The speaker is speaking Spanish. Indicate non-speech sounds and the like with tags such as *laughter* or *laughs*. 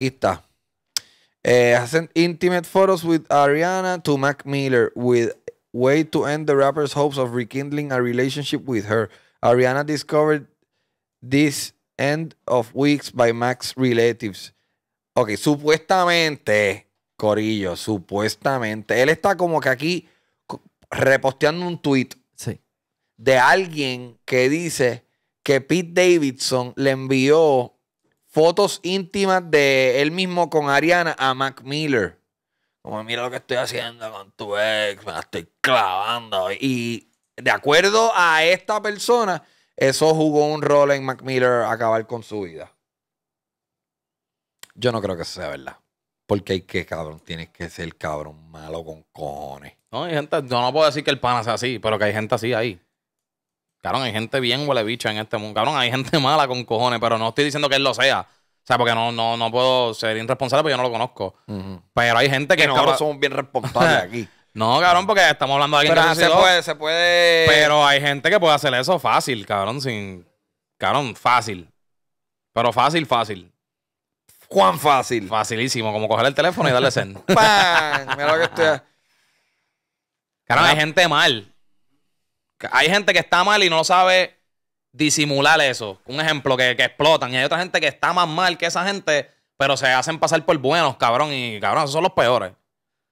está. Eh, hacen intimate photos with Ariana to Mac Miller with way to end the rapper's hopes of rekindling a relationship with her. Ariana discovered this end of weeks by Mac's relatives. Ok, supuestamente, Corillo, supuestamente, él está como que aquí reposteando un tweet sí. de alguien que dice que Pete Davidson le envió fotos íntimas de él mismo con Ariana a Mac Miller. Como mira lo que estoy haciendo con tu ex, me la estoy clavando. Y de acuerdo a esta persona, eso jugó un rol en Mac Miller acabar con su vida. Yo no creo que sea verdad. Porque hay que, cabrón, tienes que ser cabrón malo con cojones. No, hay gente, yo no puedo decir que el pana sea así, pero que hay gente así ahí. Cabrón, hay gente bien huele en este mundo. Cabrón, hay gente *laughs* mala con cojones, pero no estoy diciendo que él lo sea. O sea, porque no, no, puedo ser irresponsable porque yo no lo conozco. Pero hay gente que. no son bien responsables *laughs* aquí. No, cabrón, porque estamos hablando de alguien que se, puede, se puede. Pero hay gente que puede hacer eso fácil, cabrón, sin. Cabrón, fácil. Pero fácil, fácil. ¿Cuán fácil. Facilísimo, como coger el teléfono y darle send. *laughs* ¡Pam! Mira lo que estoy. Cabrón, hay ah. gente mal. Hay gente que está mal y no sabe disimular eso. Un ejemplo, que, que explotan. Y hay otra gente que está más mal que esa gente, pero se hacen pasar por buenos, cabrón. Y cabrón, esos son los peores.